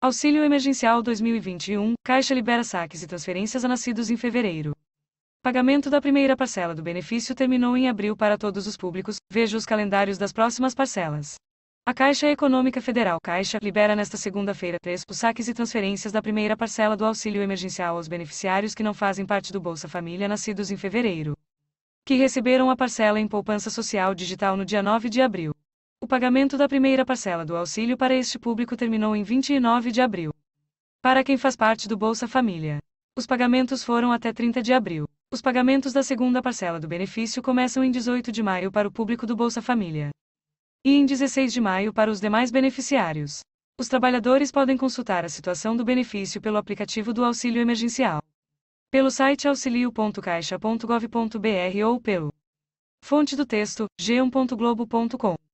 Auxílio Emergencial 2021, Caixa libera saques e transferências a nascidos em fevereiro. Pagamento da primeira parcela do benefício terminou em abril para todos os públicos, veja os calendários das próximas parcelas. A Caixa Econômica Federal Caixa libera nesta segunda-feira 3 os saques e transferências da primeira parcela do auxílio emergencial aos beneficiários que não fazem parte do Bolsa Família nascidos em fevereiro, que receberam a parcela em poupança social digital no dia 9 de abril. O pagamento da primeira parcela do auxílio para este público terminou em 29 de abril. Para quem faz parte do Bolsa Família, os pagamentos foram até 30 de abril. Os pagamentos da segunda parcela do benefício começam em 18 de maio para o público do Bolsa Família e em 16 de maio para os demais beneficiários. Os trabalhadores podem consultar a situação do benefício pelo aplicativo do auxílio emergencial, pelo site auxilio.caixa.gov.br ou pelo fonte do texto g1.globo.com.